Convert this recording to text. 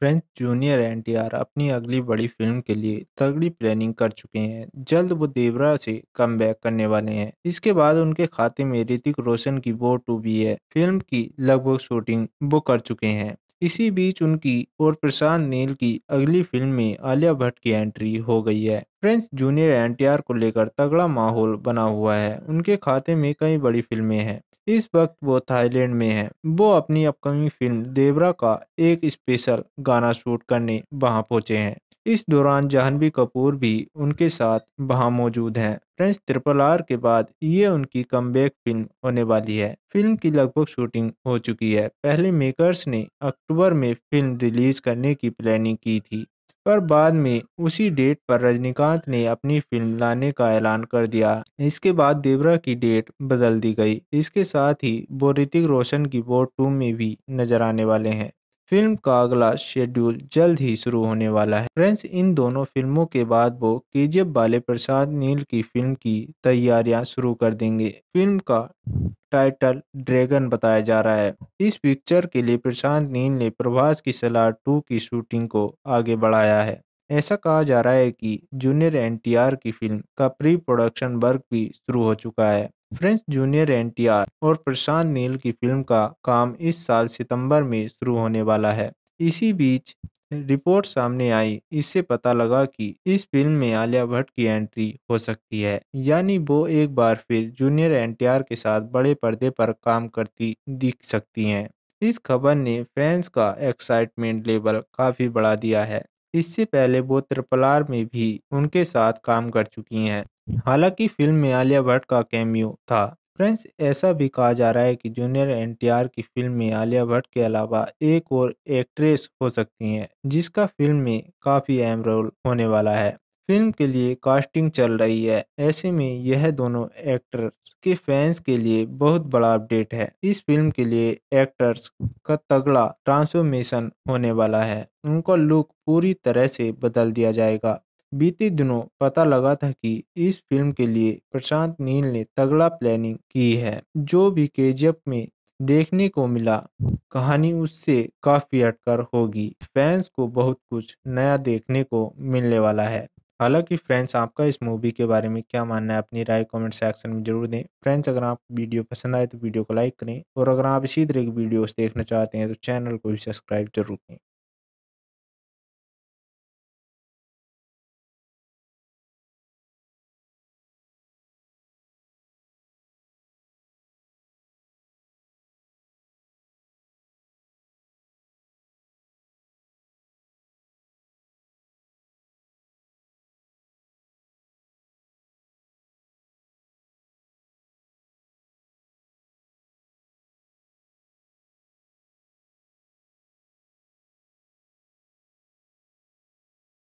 French junior are अपनी अगली बड़ी फिल्म के लिए तगड़ी प्लानिंग कर चुके हैं जल्द वो देवरा से कम करने वाले हैं इसके बाद उनके खाते में ऋतिक रोशन की वो टू भी है फिल्म की लगभग शूटिंग वो कर चुके हैं इसी बीच उनकी और प्रशांत नील की अगली फिल्म में आलिया भट्ट की एंट्री हो गई है प्रिंस जूनियर एनटीआर को लेकर तगड़ा माहौल बना हुआ है उनके खाते में कई बड़ी फिल्में हैं इस वक्त वो थाईलैंड में है वो अपनी अपकमिंग फिल्म देवरा का एक स्पेशल गाना शूट करने वहां पहुंचे हैं इस दौरान जाह्नवी कपूर भी उनके साथ वहां मौजूद हैं फ्रेंच ट्रिपल आर के बाद ये उनकी कम फिल्म होने वाली है फिल्म की लगभग शूटिंग हो चुकी है पहले मेकर्स ने अक्टूबर में फिल्म रिलीज करने की प्लानिंग की थी पर बाद में उसी डेट पर रजनीकांत ने अपनी फिल्म लाने का ऐलान कर दिया इसके बाद देवरा की डेट बदल दी गई इसके साथ ही वो ऋतिक रोशन की बोर्ड टू में भी नजर आने वाले हैं फिल्म का अगला शेड्यूल जल्द ही शुरू होने वाला है फ्रेंड्स इन दोनों फिल्मों के बाद वो केजीएफ वाले प्रसाद नील की फिल्म की तैयारियां शुरू कर देंगे फिल्म का टाइटल ड्रैगन बताया जा रहा है इस पिक्चर के लिए प्रशांत नील ने प्रभास की सलार टू की शूटिंग को आगे बढ़ाया है ऐसा कहा जा रहा है कि जूनियर एनटीआर की फिल्म का प्री प्रोडक्शन वर्क भी शुरू हो चुका है फ्रेंच जूनियर एनटीआर और प्रशांत नील की फिल्म का काम इस साल सितंबर में शुरू होने वाला है इसी बीच रिपोर्ट सामने आई इससे पता लगा कि इस फिल्म में आलिया भट्ट की एंट्री हो सकती है यानी वो एक बार फिर जूनियर एनटीआर के साथ बड़े पर्दे पर काम करती दिख सकती हैं इस खबर ने फैंस का एक्साइटमेंट लेवल काफ़ी बढ़ा दिया है इससे पहले वो त्रिपलार में भी उनके साथ काम कर चुकी हैं हालांकि फिल्म में आलिया भट्ट का कैमियो था फ्रेंड्स ऐसा भी कहा जा रहा है कि जूनियर एन की फिल्म में आलिया भट्ट के अलावा एक और एक्ट्रेस हो सकती हैं जिसका फिल्म में काफी अहम रोल होने वाला है फिल्म के लिए कास्टिंग चल रही है ऐसे में यह दोनों एक्टर्स के फैंस के लिए बहुत बड़ा अपडेट है इस फिल्म के लिए एक्टर्स का तगड़ा ट्रांसफॉर्मेशन होने वाला है उनका लुक पूरी तरह से बदल दिया जाएगा बीते दिनों पता लगा था कि इस फिल्म के लिए प्रशांत नील ने तगड़ा प्लानिंग की है जो भी केजीएफ में देखने को मिला कहानी उससे काफी अटकर होगी फैंस को बहुत कुछ नया देखने को मिलने वाला है हालांकि फ्रेंड्स आपका इस मूवी के बारे में क्या मानना है अपनी राय कमेंट सेक्शन में जरूर दें फ्रेंड्स अगर आपको वीडियो पसंद आए तो वीडियो को लाइक करें और अगर आप इसी तरह की वीडियोस देखना चाहते हैं तो चैनल को भी सब्सक्राइब जरूर करें